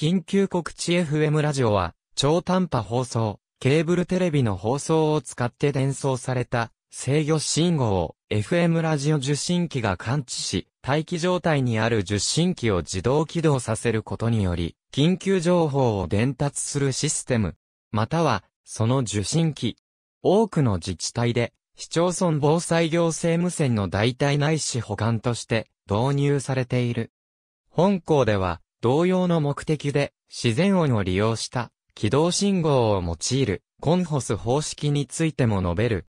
緊急告知 FM ラジオは、超短波放送、ケーブルテレビの放送を使って伝送された制御信号を FM ラジオ受信機が感知し、待機状態にある受信機を自動起動させることにより、緊急情報を伝達するシステム、または、その受信機。多くの自治体で、市町村防災行政無線の代替ないし保管として導入されている。本校では、同様の目的で自然音を利用した軌道信号を用いるコンホス方式についても述べる。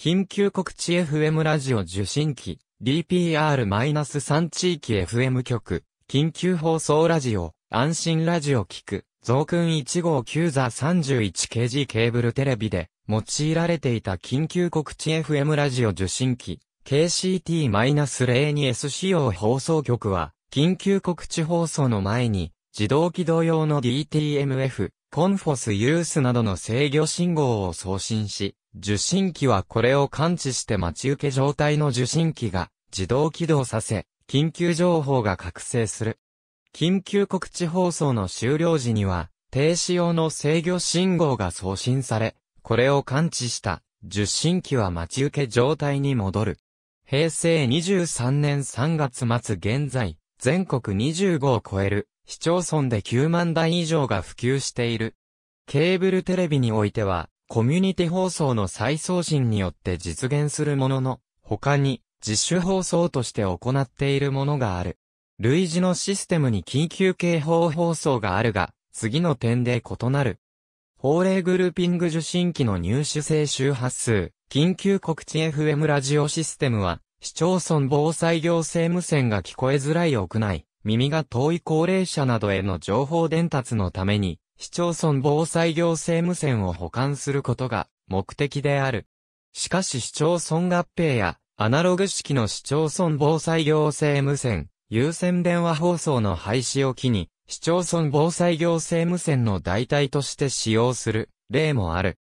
緊急告知 FM ラジオ受信機 DPR-3 地域 FM 局緊急放送ラジオ安心ラジオ聞く増訓1号9座 31kg ケーブルテレビで用いられていた緊急告知 FM ラジオ受信機 KCT-02S 仕様放送局は緊急告知放送の前に、自動起動用の DTMF、コンフォスユースなどの制御信号を送信し、受信機はこれを感知して待ち受け状態の受信機が自動起動させ、緊急情報が覚醒する。緊急告知放送の終了時には、停止用の制御信号が送信され、これを感知した受信機は待ち受け状態に戻る。平成23年3月末現在、全国25を超える市町村で9万台以上が普及している。ケーブルテレビにおいては、コミュニティ放送の再送信によって実現するものの、他に、自主放送として行っているものがある。類似のシステムに緊急警報放送があるが、次の点で異なる。法令グルーピング受信機の入手性周波数、緊急告知 FM ラジオシステムは、市町村防災行政無線が聞こえづらい屋内、耳が遠い高齢者などへの情報伝達のために、市町村防災行政無線を保管することが目的である。しかし市町村合併やアナログ式の市町村防災行政無線、有線電話放送の廃止を機に、市町村防災行政無線の代替として使用する例もある。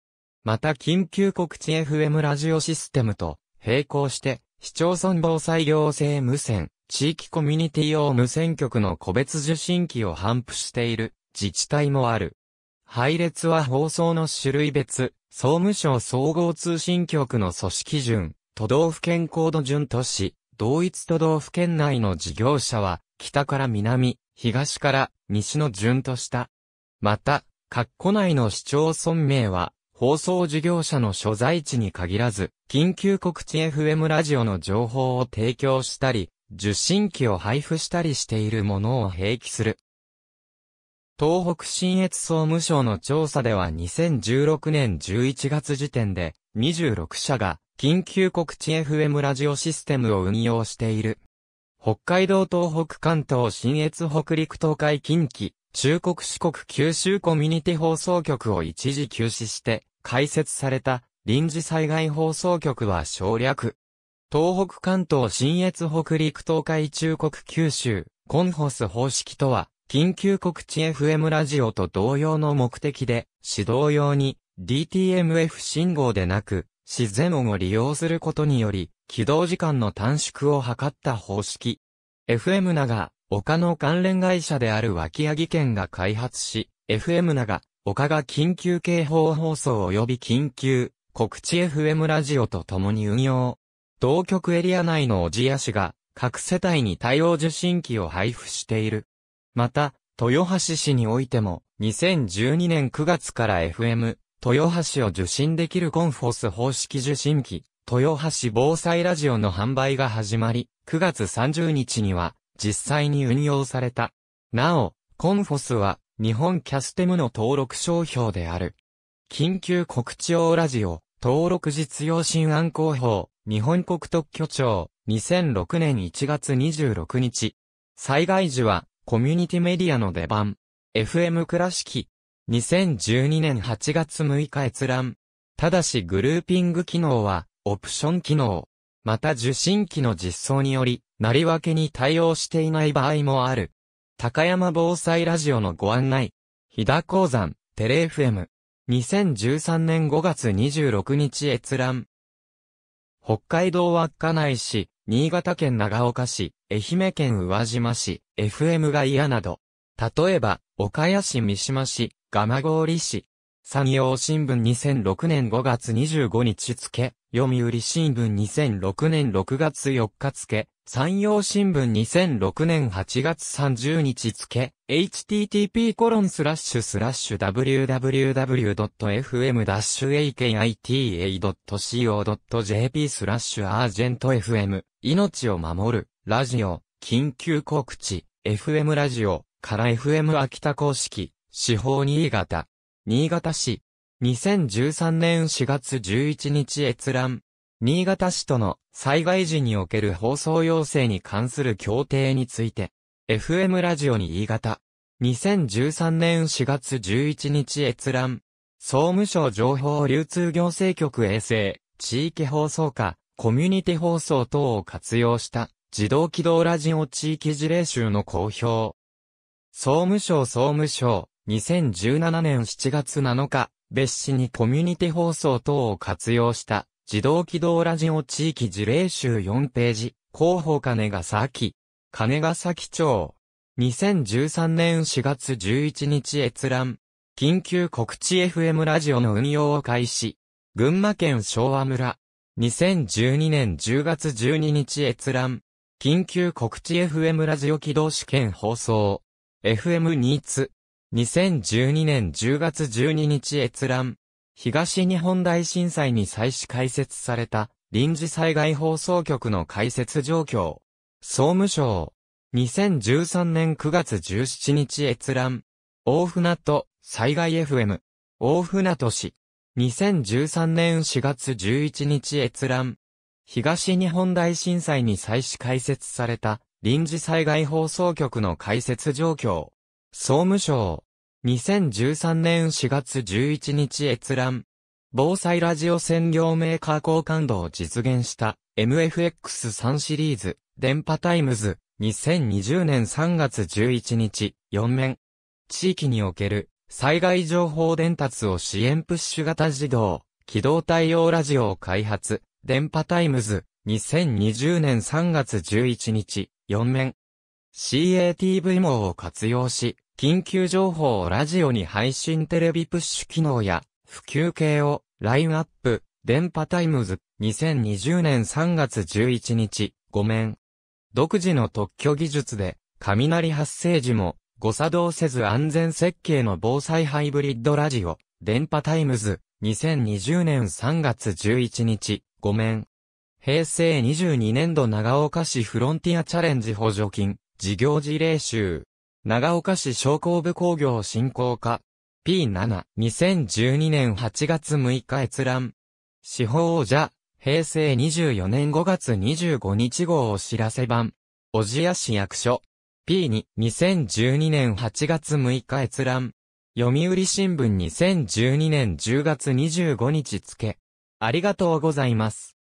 また緊急告知 FM ラジオシステムと並行して市町村防災行政無線、地域コミュニティ用無線局の個別受信機を頒布している自治体もある。配列は放送の種類別、総務省総合通信局の組織順、都道府県高度順とし、同一都道府県内の事業者は、北から南、東から西の順とした。また、括弧内の市町村名は、放送事業者の所在地に限らず、緊急告知 FM ラジオの情報を提供したり、受信機を配布したりしているものを併記する。東北新越総務省の調査では2016年11月時点で26社が緊急告知 FM ラジオシステムを運用している。北海道東北関東新越北陸東海近畿中国四国九州コミュニティ放送局を一時休止して開設された臨時災害放送局は省略。東北関東新越北陸東海中国九州、コンホス方式とは、緊急告知 FM ラジオと同様の目的で、指導用に DTMF 信号でなく、自然音を利用することにより、起動時間の短縮を図った方式。FM 長、丘の関連会社である脇屋技研が開発し、FM 長、丘が緊急警報放送及び緊急、告知 FM ラジオと共に運用。同局エリア内の小千谷市が、各世帯に対応受信機を配布している。また、豊橋市においても、2012年9月から FM、豊橋を受信できるコンフォス方式受信機、豊橋防災ラジオの販売が始まり、9月30日には、実際に運用された。なお、コンフォスは、日本キャステムの登録商標である。緊急告知用ラジオ、登録実用新案広報、日本国特許庁、2006年1月26日。災害時は、コミュニティメディアの出番。FM 倉敷。2012年8月6日閲覧。ただしグルーピング機能は、オプション機能。また受信機の実装により、なりわけに対応していない場合もある。高山防災ラジオのご案内。日田鉱山、テレ FM。2013年5月26日閲覧。北海道稚内市、新潟県長岡市、愛媛県宇和島市、FM が嫌など。例えば、岡谷市三島市、蒲郡市。産業新聞2006年5月25日付、読売新聞2006年6月4日付、山陽新聞2006年8月30日付、http://www.fm-akita.co.jp スラッシュアージェント FM、命を守る、ラジオ、緊急告知、FM ラジオ、から FM 秋田公式、司法新潟、新潟市、2013年4月11日閲覧、新潟市との災害時における放送要請に関する協定について、FM ラジオに新潟、2013年4月11日閲覧、総務省情報流通行政局衛星、地域放送課、コミュニティ放送等を活用した自動起動ラジオ地域事例集の公表。総務省総務省、2017年7月7日、別紙にコミュニティ放送等を活用した自動起動ラジオ地域事例集4ページ、広報金ヶ崎、金ヶ崎町。2013年4月11日閲覧。緊急告知 FM ラジオの運用を開始。群馬県昭和村。2012年10月12日閲覧。緊急告知 FM ラジオ起動試験放送。FM ニーツ。2012年10月12日閲覧。東日本大震災に際し開設された臨時災害放送局の開設状況。総務省。2013年9月17日閲覧。大船渡災害 FM。大船渡市。2013年4月11日閲覧。東日本大震災に際し開設された臨時災害放送局の開設状況。総務省。2013年4月11日閲覧。防災ラジオ専業メーカー交換度を実現した MFX3 シリーズ電波タイムズ2020年3月11日4面。地域における災害情報伝達を支援プッシュ型自動機動対応ラジオを開発電波タイムズ2020年3月11日4面。CATV 網を活用し緊急情報をラジオに配信テレビプッシュ機能や、普及系を、ラインアップ、電波タイムズ、2020年3月11日、ごめん。独自の特許技術で、雷発生時も、誤作動せず安全設計の防災ハイブリッドラジオ、電波タイムズ、2020年3月11日、ごめん。平成22年度長岡市フロンティアチャレンジ補助金、事業事例集。長岡市商工部工業振興課 P7、2012年8月6日閲覧。司法王者、平成24年5月25日号お知らせ版。小千谷市役所。P2、2012年8月6日閲覧。読売新聞2012年10月25日付。ありがとうございます。